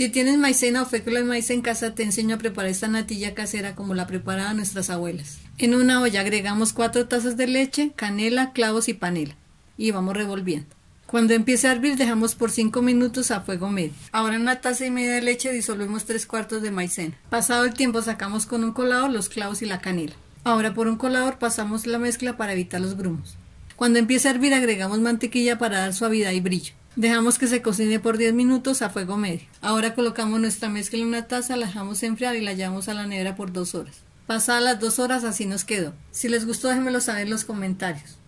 Si tienes maicena o fécula de maíz en casa, te enseño a preparar esta natilla casera como la preparaban nuestras abuelas. En una olla agregamos 4 tazas de leche, canela, clavos y panela y vamos revolviendo. Cuando empiece a hervir dejamos por 5 minutos a fuego medio. Ahora en una taza y media de leche disolvemos 3 cuartos de maicena. Pasado el tiempo sacamos con un colador los clavos y la canela. Ahora por un colador pasamos la mezcla para evitar los grumos. Cuando empiece a hervir agregamos mantequilla para dar suavidad y brillo. Dejamos que se cocine por 10 minutos a fuego medio. Ahora colocamos nuestra mezcla en una taza, la dejamos enfriar y la llevamos a la nevera por 2 horas. Pasadas las 2 horas así nos quedó. Si les gustó déjenmelo saber en los comentarios.